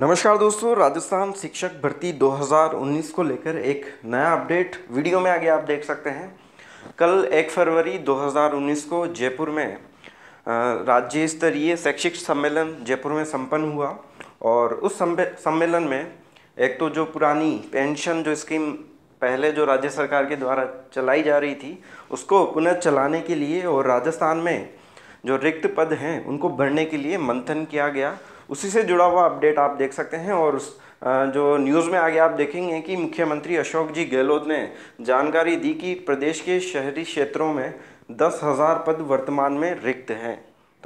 नमस्कार दोस्तों राजस्थान शिक्षक भर्ती 2019 को लेकर एक नया अपडेट वीडियो में आगे आप देख सकते हैं कल 1 फरवरी 2019 को जयपुर में राज्य स्तरीय शैक्षिक सम्मेलन जयपुर में संपन्न हुआ और उस सम्मेलन में एक तो जो पुरानी पेंशन जो स्कीम पहले जो राज्य सरकार के द्वारा चलाई जा रही थी उसको पुनः चलाने के लिए और राजस्थान में जो रिक्त पद हैं उनको भरने के लिए मंथन किया गया उसी से जुड़ा हुआ अपडेट आप देख सकते हैं और उस जो न्यूज़ में आगे आप देखेंगे कि मुख्यमंत्री अशोक जी गहलोत ने जानकारी दी कि प्रदेश के शहरी क्षेत्रों में दस हज़ार पद वर्तमान में रिक्त हैं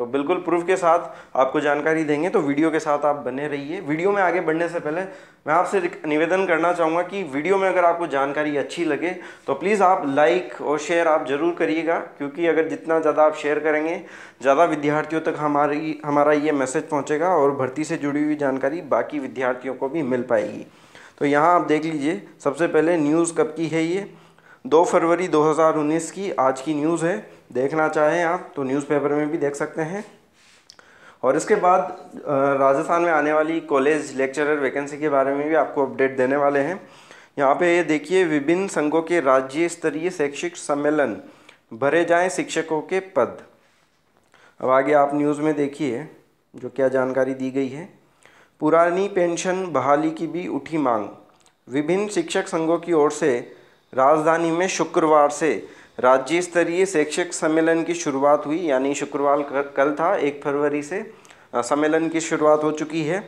तो बिल्कुल प्रूफ के साथ आपको जानकारी देंगे तो वीडियो के साथ आप बने रहिए वीडियो में आगे बढ़ने से पहले मैं आपसे निवेदन करना चाहूँगा कि वीडियो में अगर आपको जानकारी अच्छी लगे तो प्लीज़ आप लाइक और शेयर आप ज़रूर करिएगा क्योंकि अगर जितना ज़्यादा आप शेयर करेंगे ज़्यादा विद्यार्थियों तक हमारी हमारा ये मैसेज पहुँचेगा और भर्ती से जुड़ी हुई जानकारी बाकी विद्यार्थियों को भी मिल पाएगी तो यहाँ आप देख लीजिए सबसे पहले न्यूज़ कब की है ये दो फरवरी 2019 की आज की न्यूज़ है देखना चाहें आप तो न्यूज़पेपर में भी देख सकते हैं और इसके बाद राजस्थान में आने वाली कॉलेज लेक्चरर वैकेंसी के बारे में भी आपको अपडेट देने वाले हैं यहाँ पे ये देखिए विभिन्न संघों के राज्य स्तरीय शैक्षिक सम्मेलन भरे जाएं शिक्षकों के पद अब आगे आप न्यूज़ में देखिए जो क्या जानकारी दी गई है पुरानी पेंशन बहाली की भी उठी मांग विभिन्न शिक्षक संघों की ओर से राजधानी में शुक्रवार से राज्य स्तरीय शैक्षिक सम्मेलन की शुरुआत हुई यानी शुक्रवार कल था एक फरवरी से सम्मेलन की शुरुआत हो चुकी है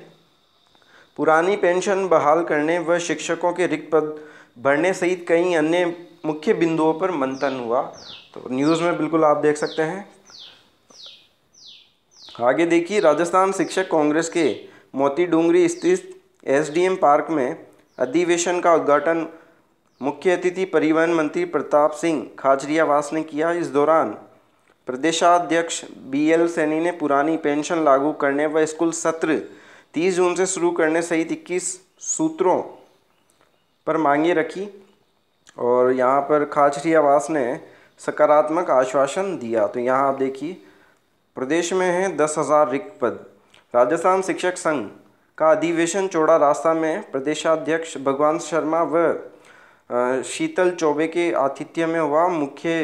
पुरानी पेंशन बहाल करने व शिक्षकों के रिक्त पद भरने सहित कई अन्य मुख्य बिंदुओं पर मंथन हुआ तो न्यूज़ में बिल्कुल आप देख सकते हैं आगे देखिए राजस्थान शिक्षक कांग्रेस के मोती डूंगरी स्थित एसडीएम पार्क में अधिवेशन का उद्घाटन मुख्य अतिथि परिवहन मंत्री प्रताप सिंह खाजरियावास ने किया इस दौरान प्रदेशाध्यक्ष बी एल सैनी ने पुरानी पेंशन लागू करने व स्कूल सत्र 30 जून से शुरू करने सहित 21 सूत्रों पर मांगे रखी और यहाँ पर खाचरियावास ने सकारात्मक आश्वासन दिया तो यहाँ आप देखिए प्रदेश में है दस हज़ार रिक्त पद राजस्थान शिक्षक संघ का अधिवेशन चौड़ा रास्ता में प्रदेशाध्यक्ष भगवान शर्मा व शीतल चौबे के आतिथ्य में हुआ मुख्य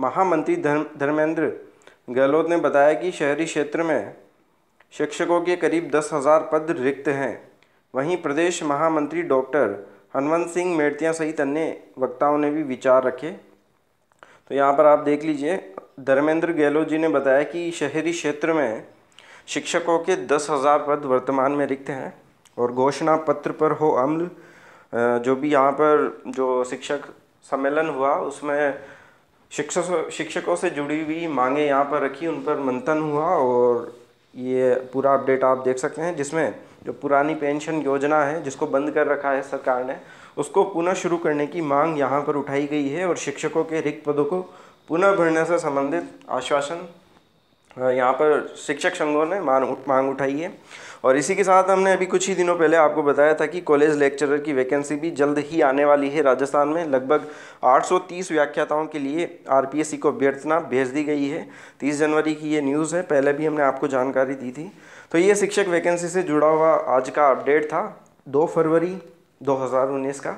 महामंत्री धर्म धर्मेंद्र गहलोत ने बताया कि शहरी क्षेत्र में शिक्षकों के करीब दस हज़ार पद रिक्त हैं वहीं प्रदेश महामंत्री डॉक्टर हनवंत सिंह मेड़तिया सहित अन्य वक्ताओं ने भी विचार रखे तो यहाँ पर आप देख लीजिए धर्मेंद्र गहलोत जी ने बताया कि शहरी क्षेत्र में शिक्षकों के दस हज़ार पद वर्तमान में रिक्त हैं और घोषणा पत्र पर हो अम्ल जो भी यहाँ पर जो शिक्षक सम्मेलन हुआ उसमें शिक्षक शिक्षकों से जुड़ी हुई मांगे यहाँ पर रखी उन पर मंथन हुआ और ये पूरा अपडेट आप देख सकते हैं जिसमें जो पुरानी पेंशन योजना है जिसको बंद कर रखा है सरकार ने उसको पुनः शुरू करने की मांग यहाँ पर उठाई गई है और शिक्षकों के रिक्त पदों को पुनः भरने से संबंधित आश्वासन हाँ, यहाँ पर शिक्षक संघों ने मांग मांग उठाई है और इसी के साथ हमने अभी कुछ ही दिनों पहले आपको बताया था कि कॉलेज लेक्चरर की वैकेंसी भी जल्द ही आने वाली है राजस्थान में लगभग 830 व्याख्याताओं के लिए आरपीएससी को अभ्यर्थना भेज दी गई है 30 जनवरी की ये न्यूज़ है पहले भी हमने आपको जानकारी दी थी तो ये शिक्षक वैकेंसी से जुड़ा हुआ आज का अपडेट था दो फरवरी दो का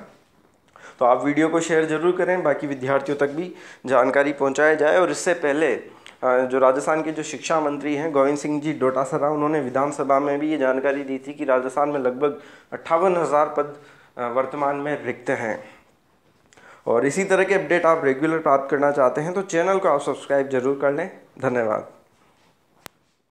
तो आप वीडियो को शेयर ज़रूर करें बाकी विद्यार्थियों तक भी जानकारी पहुँचाया जाए और इससे पहले जो राजस्थान के जो शिक्षा मंत्री हैं गोविंद सिंह जी डोटासरा उन्होंने विधानसभा में भी ये जानकारी दी थी कि राजस्थान में लगभग अट्ठावन हज़ार पद वर्तमान में रिक्त हैं और इसी तरह के अपडेट आप रेगुलर प्राप्त करना चाहते हैं तो चैनल को आप सब्सक्राइब जरूर कर लें धन्यवाद